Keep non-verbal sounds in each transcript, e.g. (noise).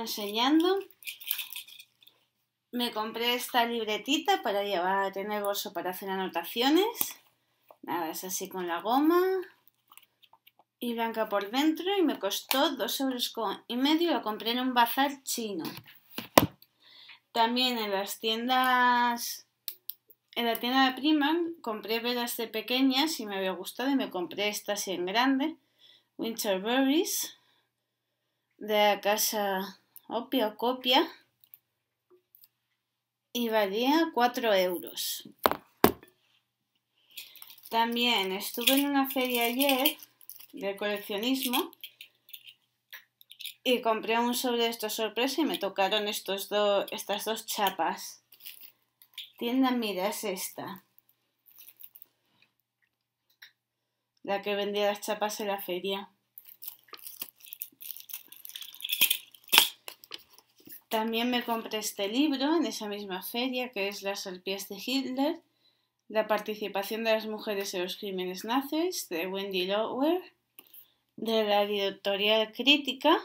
enseñando, me compré esta libretita para llevar en el bolso para hacer anotaciones. Nada, es así con la goma y blanca por dentro y me costó dos euros con y medio. Lo compré en un bazar chino. También en las tiendas, en la tienda de Prima compré velas de pequeñas y me había gustado y me compré estas en grande, Winterberries, de la casa opia copia y valía 4 euros. También estuve en una feria ayer de coleccionismo y compré un sobre de estos sorpresa y me tocaron estos estas dos chapas. Tienda, mira, es esta. La que vendía las chapas en la feria. También me compré este libro en esa misma feria, que es Las arpías de Hitler, La participación de las mujeres en los crímenes nazis, de Wendy Lower, de la editorial Crítica.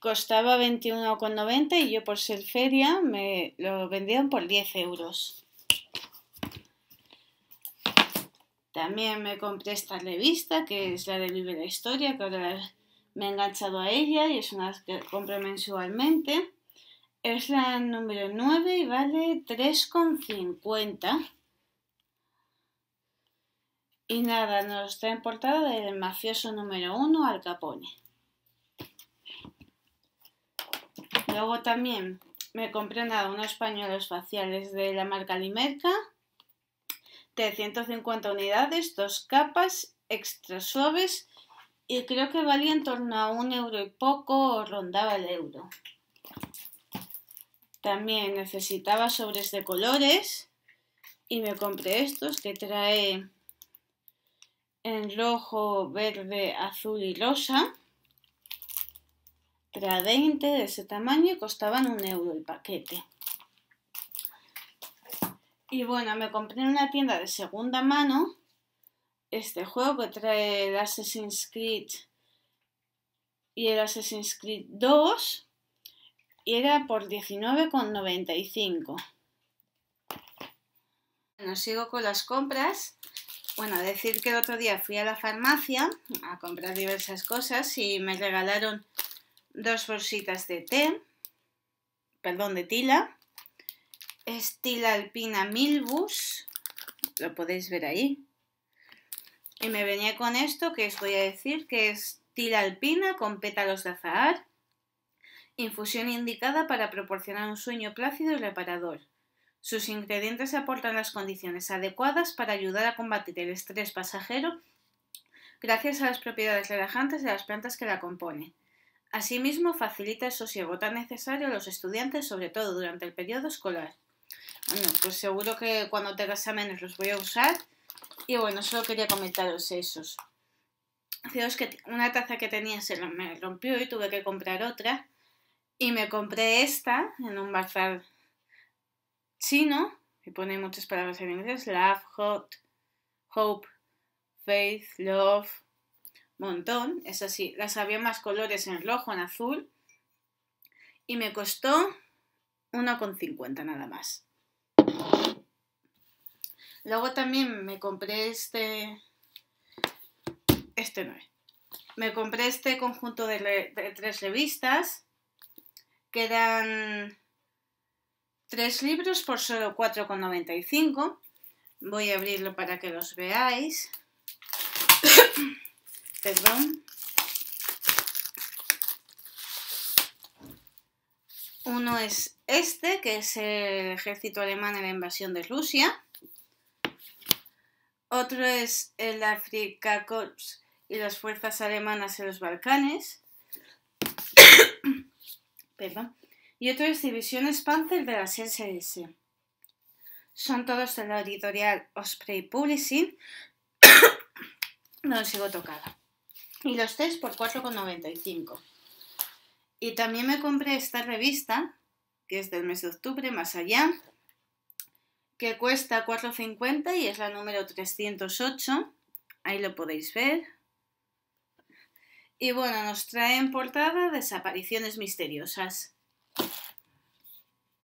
Costaba 21,90 y yo por ser feria me lo vendieron por 10 euros. También me compré esta revista, que es la de Vive la Historia, que ahora me he enganchado a ella y es una que compro mensualmente. Es la número 9 y vale 3,50. Y nada, nos está en portada del mafioso número 1 Al Capone. Luego también me compré nada, unos pañuelos faciales de la marca Limerca de 150 unidades, dos capas extra suaves y creo que valía en torno a un euro y poco o rondaba el euro. También necesitaba sobres de colores y me compré estos que trae en rojo, verde, azul y rosa. Trae 20 de ese tamaño y costaban un euro el paquete. Y bueno, me compré en una tienda de segunda mano este juego que trae el Assassin's Creed y el Assassin's Creed 2 y era por 19,95. Bueno, sigo con las compras. Bueno, decir que el otro día fui a la farmacia a comprar diversas cosas y me regalaron dos bolsitas de té, perdón, de tila, estila alpina milbus, lo podéis ver ahí, y me venía con esto que os voy a decir, que es tila alpina con pétalos de azahar, infusión indicada para proporcionar un sueño plácido y reparador. Sus ingredientes aportan las condiciones adecuadas para ayudar a combatir el estrés pasajero gracias a las propiedades relajantes de las plantas que la componen. Asimismo, facilita el sosiego tan necesario a los estudiantes, sobre todo durante el periodo escolar. Bueno, pues seguro que cuando tenga exámenes los voy a usar y bueno, solo quería comentaros esos. Fijaos que una taza que tenía se me rompió y tuve que comprar otra. Y me compré esta en un bazar chino, y pone muchas palabras en inglés, love, hot, hope, faith, love, montón, es así, las había más colores en rojo, en azul, y me costó 1,50 nada más. Luego también me compré este. Este Me compré este conjunto de, tres revistas, que eran tres libros por solo 4,95. Voy a abrirlo para que los veáis. (coughs) Perdón. Uno es este, que es el ejército alemán en la invasión de Rusia. Otro es el Afrika Corps y las fuerzas alemanas en los Balcanes. (coughs) Perdón. Y otro es Divisiones Panzer de las SS. Son todos de la editorial Osprey Publishing. (coughs) no sigo tocada. Y los tres por 4,95. Y también me compré esta revista, que es del mes de octubre, más allá, que cuesta 4,50 y es la número 308. Ahí lo podéis ver. Y bueno, nos trae en portada Desapariciones Misteriosas.